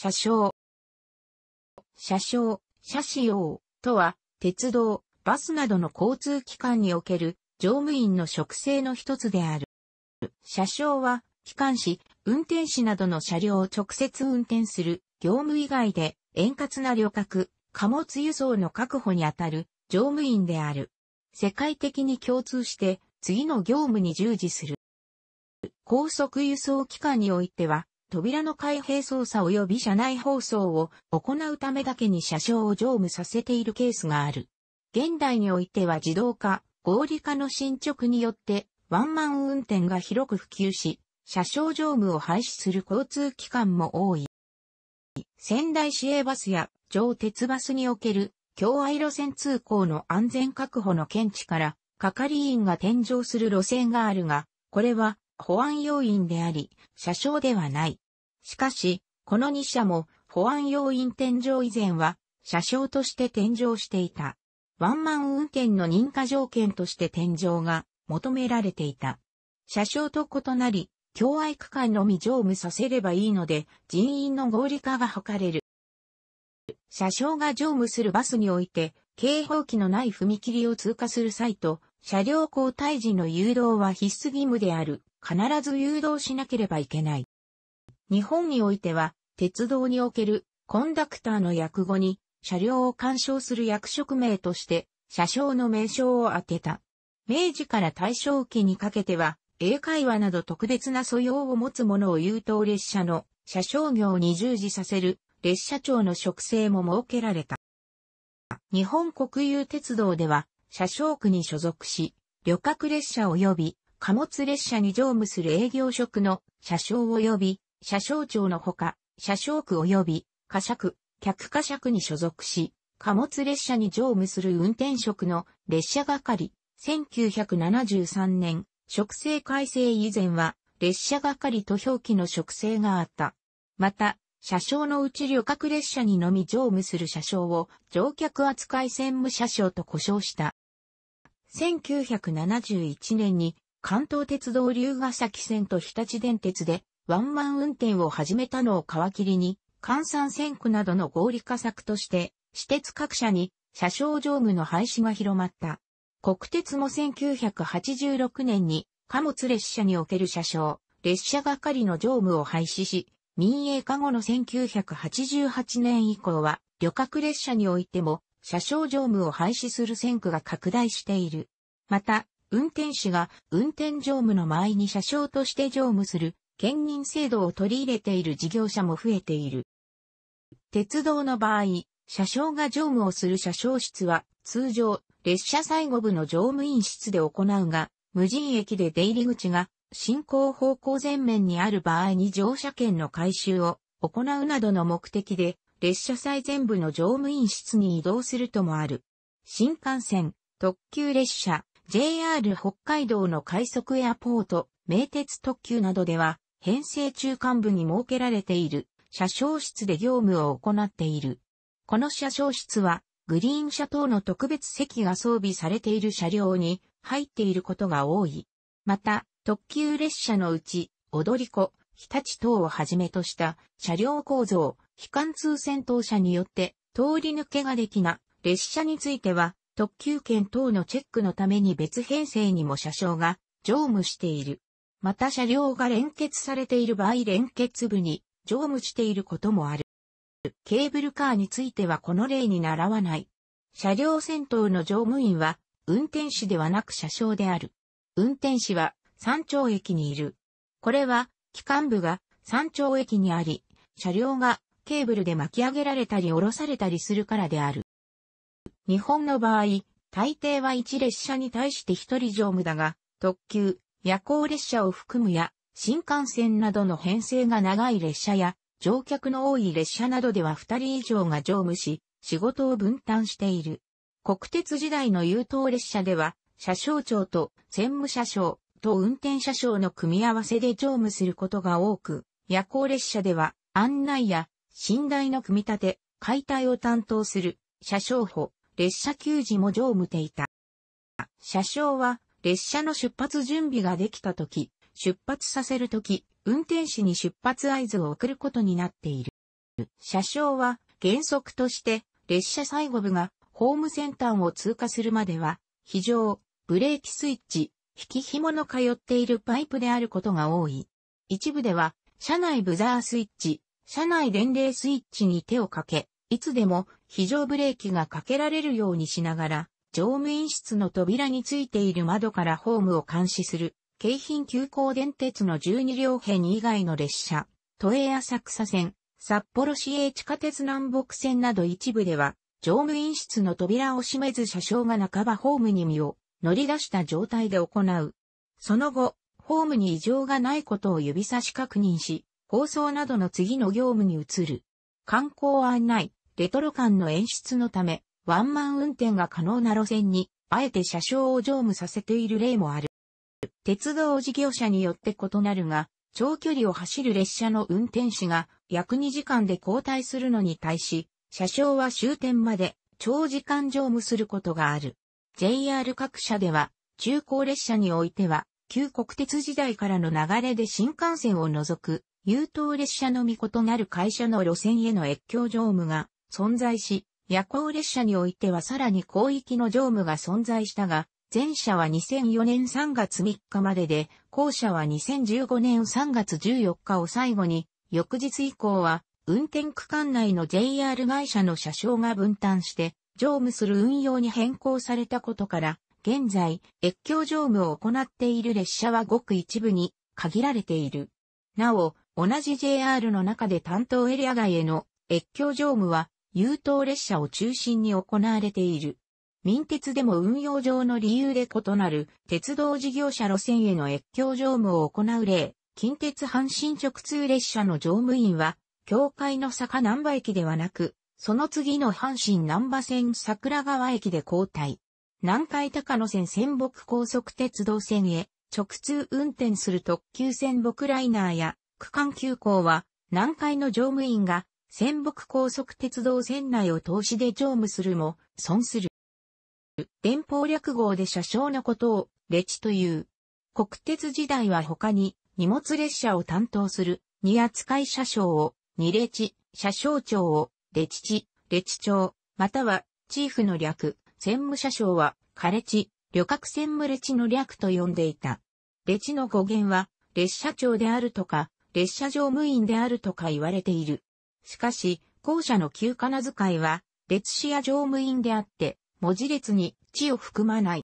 車掌。車掌、車使用とは、鉄道、バスなどの交通機関における乗務員の職制の一つである。車掌は、機関士、運転士などの車両を直接運転する業務以外で、円滑な旅客、貨物輸送の確保にあたる乗務員である。世界的に共通して、次の業務に従事する。高速輸送機関においては、扉の開閉操作及び車内放送を行うためだけに車掌を乗務させているケースがある。現代においては自動化、合理化の進捗によってワンマン運転が広く普及し、車掌乗務を廃止する交通機関も多い。仙台市営バスや上鉄バスにおける共愛路線通行の安全確保の見地から、係員が天乗する路線があるが、これは保安要員であり、車掌ではない。しかし、この2社も保安要員天井以前は、車掌として天井していた。ワンマン運転の認可条件として天井が求められていた。車掌と異なり、境愛区間のみ乗務させればいいので、人員の合理化が図れる。車掌が乗務するバスにおいて、警報器のない踏切を通過する際と、車両交代時の誘導は必須義務である。必ず誘導しなければいけない。日本においては、鉄道におけるコンダクターの訳語に、車両を干渉する役職名として、車掌の名称を当てた。明治から大正期にかけては、英会話など特別な素養を持つ者を優等列車の車掌業に従事させる列車長の職制も設けられた。日本国有鉄道では、車掌区に所属し、旅客列車及び貨物列車に乗務する営業職の車掌及び車掌長のほか、車掌区及び貨車区、客貨車区に所属し、貨物列車に乗務する運転職の列車係、1973年、職制改正以前は、列車係と表記の職制があった。また、車掌のうち旅客列車にのみ乗務する車掌を乗客扱い専務車掌と呼称した。1971年に関東鉄道龍ヶ崎線と日立電鉄でワンマン運転を始めたのを皮切りに、関山線区などの合理化策として、私鉄各社に車掌乗務の廃止が広まった。国鉄も1986年に貨物列車における車掌、列車係の乗務を廃止し、民営化後の1988年以降は、旅客列車においても車掌乗務を廃止する線区が拡大している。また、運転手が運転乗務の前に車掌として乗務する兼任制度を取り入れている事業者も増えている。鉄道の場合、車掌が乗務をする車掌室は通常列車最後部の乗務員室で行うが、無人駅で出入り口が進行方向前面にある場合に乗車券の回収を行うなどの目的で列車最前部の乗務員室に移動するともある。新幹線、特急列車、JR 北海道の快速エアポート、名鉄特急などでは、編成中間部に設けられている、車掌室で業務を行っている。この車掌室は、グリーン車等の特別席が装備されている車両に入っていることが多い。また、特急列車のうち、踊り子、日立等をはじめとした車両構造、非貫通戦闘車によって通り抜けができな列車については、特急券等のチェックのために別編成にも車掌が乗務している。また車両が連結されている場合連結部に乗務していることもある。ケーブルカーについてはこの例に習わない。車両先頭の乗務員は運転士ではなく車掌である。運転士は山頂駅にいる。これは機関部が山頂駅にあり、車両がケーブルで巻き上げられたり下ろされたりするからである。日本の場合、大抵は1列車に対して1人乗務だが、特急、夜行列車を含むや、新幹線などの編成が長い列車や、乗客の多い列車などでは2人以上が乗務し、仕事を分担している。国鉄時代の優等列車では、車掌長と専務車掌と運転車掌の組み合わせで乗務することが多く、夜行列車では案内や寝台の組み立て、解体を担当する車掌補、列車給仕も乗務ていた。車掌は、列車の出発準備ができた時、出発させる時、運転士に出発合図を送ることになっている。車掌は、原則として、列車最後部が、ホームセンターを通過するまでは、非常、ブレーキスイッチ、引き紐の通っているパイプであることが多い。一部では、車内ブザースイッチ、車内伝令スイッチに手をかけ、いつでも非常ブレーキがかけられるようにしながら、乗務員室の扉についている窓からホームを監視する、京浜急行電鉄の12両編以外の列車、都営浅草線、札幌市営地下鉄南北線など一部では、乗務員室の扉を閉めず車掌が半ばホームに身を乗り出した状態で行う。その後、ホームに異常がないことを指差し確認し、放送などの次の業務に移る。観光案内、レトロ感の演出のため、ワンマン運転が可能な路線に、あえて車掌を乗務させている例もある。鉄道事業者によって異なるが、長距離を走る列車の運転士が約2時間で交代するのに対し、車掌は終点まで長時間乗務することがある。JR 各社では、中高列車においては、旧国鉄時代からの流れで新幹線を除く、優等列車のみ異なる会社の路線への越境乗務が存在し、夜行列車においてはさらに広域の乗務が存在したが、前者は2004年3月3日までで、後者は2015年3月14日を最後に、翌日以降は、運転区間内の JR 会社の車掌が分担して、乗務する運用に変更されたことから、現在、越境乗務を行っている列車はごく一部に限られている。なお、同じ JR の中で担当エリア外への越境乗務は、優等列車を中心に行われている。民鉄でも運用上の理由で異なる鉄道事業者路線への越境乗務を行う例、近鉄阪神直通列車の乗務員は、境界の坂南波駅ではなく、その次の阪神南波線桜川駅で交代。南海高野線仙北高速鉄道線へ直通運転する特急仙北ライナーや区間急行は南海の乗務員が仙北高速鉄道線内を投資で乗務するも、損する。連邦略号で車掌のことを、レチという。国鉄時代は他に、荷物列車を担当する、荷扱い車掌を、二レチ、車掌長を、レチチ、レチ長、または、チーフの略、専務車掌は、カレチ、旅客専務レチの略と呼んでいた。レチの語源は、列車長であるとか、列車乗務員であるとか言われている。しかし、後者の旧仮名遣いは、列詞や乗務員であって、文字列に地を含まない。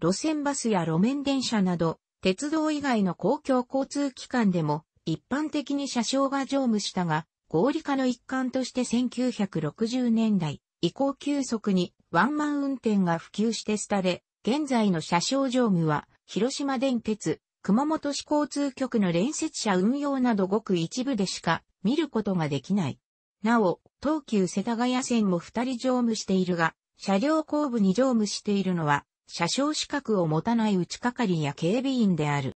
路線バスや路面電車など、鉄道以外の公共交通機関でも、一般的に車掌が乗務したが、合理化の一環として1960年代以降急速にワンマン運転が普及して廃れ、現在の車掌乗務は広島電鉄、熊本市交通局の連接車運用などごく一部でしか見ることができない。なお、東急世田谷線も二人乗務しているが、車両後部に乗務しているのは、車掌資格を持たない内係や警備員である。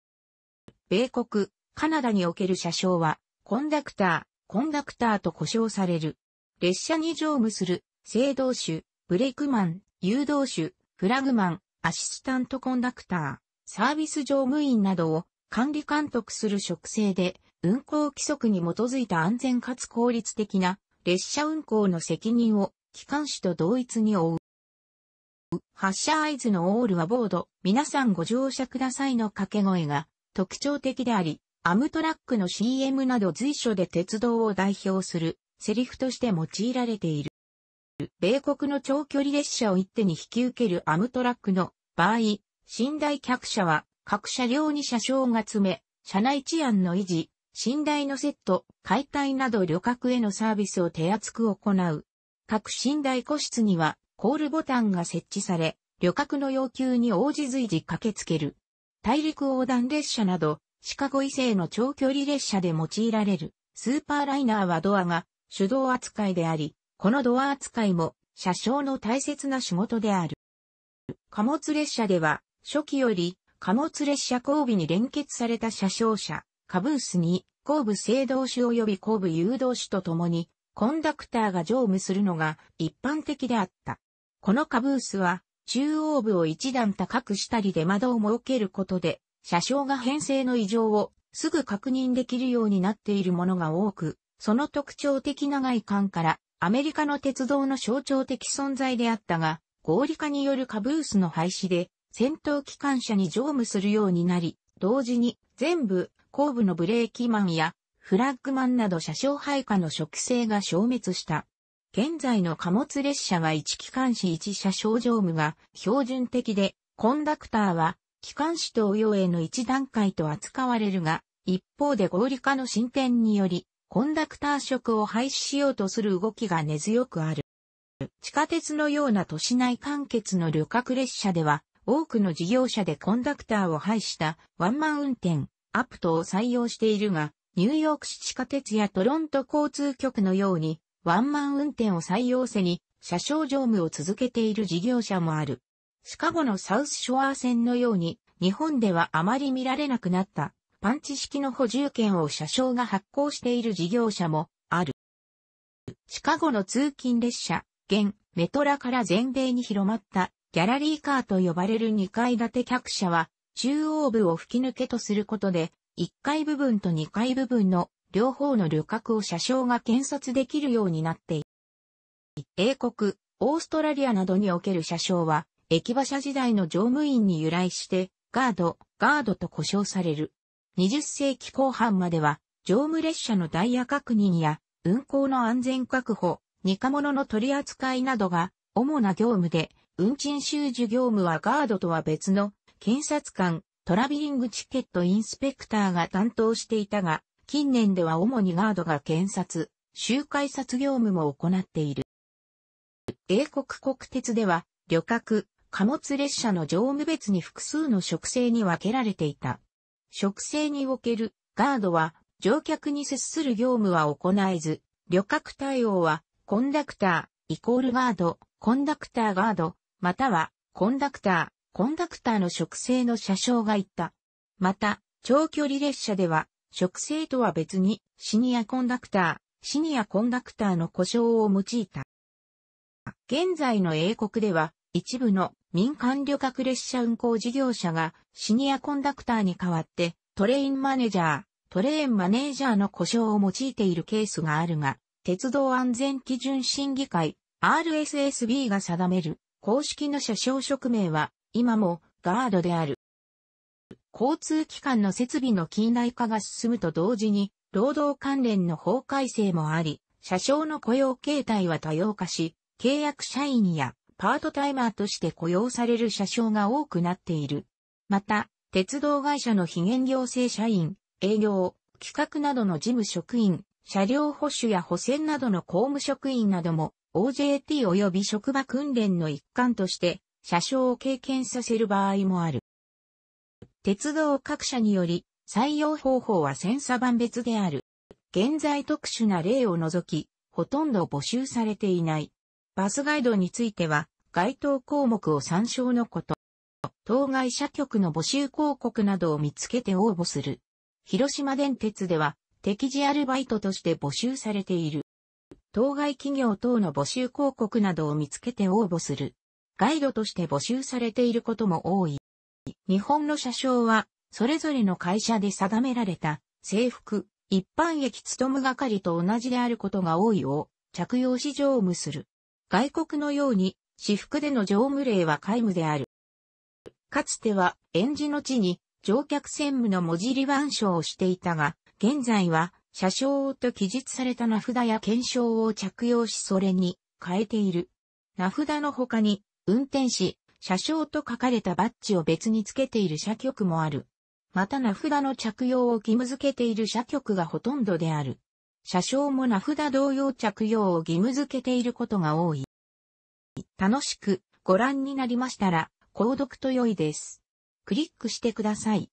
米国、カナダにおける車掌は、コンダクター、コンダクターと呼称される。列車に乗務する、制動手、ブレイクマン、誘導手、フラグマン、アシスタントコンダクター、サービス乗務員などを管理監督する職制で、運行規則に基づいた安全かつ効率的な列車運行の責任を機関士と同一に負う。発車合図のオールはボード、皆さんご乗車くださいの掛け声が特徴的であり、アムトラックの CM など随所で鉄道を代表するセリフとして用いられている。米国の長距離列車を一手に引き受けるアムトラックの場合、寝台客車は各車両に車掌が詰め、車内治安の維持、寝台のセット、解体など旅客へのサービスを手厚く行う。各寝台個室にはコールボタンが設置され、旅客の要求に応じ随時駆けつける。大陸横断列車など、シカゴ異性の長距離列車で用いられる、スーパーライナーはドアが手動扱いであり、このドア扱いも車掌の大切な仕事である。貨物列車では、初期より貨物列車交尾に連結された車掌車、カブースに後部制動種及び後部誘導種とともに、コンダクターが乗務するのが一般的であった。このカブースは、中央部を一段高くしたり出窓を設けることで、車掌が編成の異常をすぐ確認できるようになっているものが多く、その特徴的長い間からアメリカの鉄道の象徴的存在であったが、合理化によるカブースの廃止で戦闘機関車に乗務するようになり、同時に全部後部のブレーキマンやフラッグマンなど車掌配下の植生が消滅した。現在の貨物列車は1機関士1車掌乗務が標準的で、コンダクターは機関士同様への1段階と扱われるが、一方で合理化の進展により、コンダクター職を廃止しようとする動きが根強くある。地下鉄のような都市内完結の旅客列車では、多くの事業者でコンダクターを廃したワンマン運転、アプトを採用しているが、ニューヨーク市地下鉄やトロント交通局のように、ワンマン運転を採用せに、車掌乗務を続けている事業者もある。シカゴのサウスショア線のように、日本ではあまり見られなくなった、パンチ式の補充券を車掌が発行している事業者もある。シカゴの通勤列車、現、メトラから全米に広まった、ギャラリーカーと呼ばれる2階建て客車は、中央部を吹き抜けとすることで、1階部分と2階部分の両方の旅客を車掌が検察できるようになっている。英国、オーストラリアなどにおける車掌は、駅馬車時代の乗務員に由来して、ガード、ガードと呼称される。20世紀後半までは、乗務列車のダイヤ確認や、運行の安全確保、似貨物の取り扱いなどが、主な業務で、運賃収受業務はガードとは別の検察官、トラビリングチケットインスペクターが担当していたが、近年では主にガードが検察、周回殺業務も行っている。英国国鉄では、旅客、貨物列車の乗務別に複数の職制に分けられていた。職制におけるガードは乗客に接する業務は行えず、旅客対応はコンダクターイコールガード、コンダクターガード、またはコンダクター、コンダクターの植生の車掌が言った。また、長距離列車では、植生とは別に、シニアコンダクター、シニアコンダクターの故障を用いた。現在の英国では、一部の民間旅客列車運行事業者がシニアコンダクターに代わってトレインマネージャー、トレインマネージャーの故障を用いているケースがあるが、鉄道安全基準審議会 RSSB が定める公式の車掌職名は今もガードである。交通機関の設備の近代化が進むと同時に、労働関連の法改正もあり、車掌の雇用形態は多様化し、契約社員やパートタイマーとして雇用される車掌が多くなっている。また、鉄道会社の非現行政社員、営業、企画などの事務職員、車両保守や保線などの公務職員なども OJT 及び職場訓練の一環として車掌を経験させる場合もある。鉄道各社により、採用方法は千差万別である。現在特殊な例を除き、ほとんど募集されていない。バスガイドについては、該当項目を参照のこと。当該社局の募集広告などを見つけて応募する。広島電鉄では、適時アルバイトとして募集されている。当該企業等の募集広告などを見つけて応募する。ガイドとして募集されていることも多い。日本の車掌は、それぞれの会社で定められた制服、一般役務係と同じであることが多いを着用し乗務する。外国のように私服での乗務例は皆無である。かつては、園児の地に乗客専務の文字利ン書をしていたが、現在は、車掌と記述された名札や検証を着用しそれに変えている。名札の他に、運転士、車掌と書かれたバッジを別につけている車局もある。また名札の着用を義務付けている車局がほとんどである。車掌も名札同様着用を義務付けていることが多い。楽しくご覧になりましたら、購読と良いです。クリックしてください。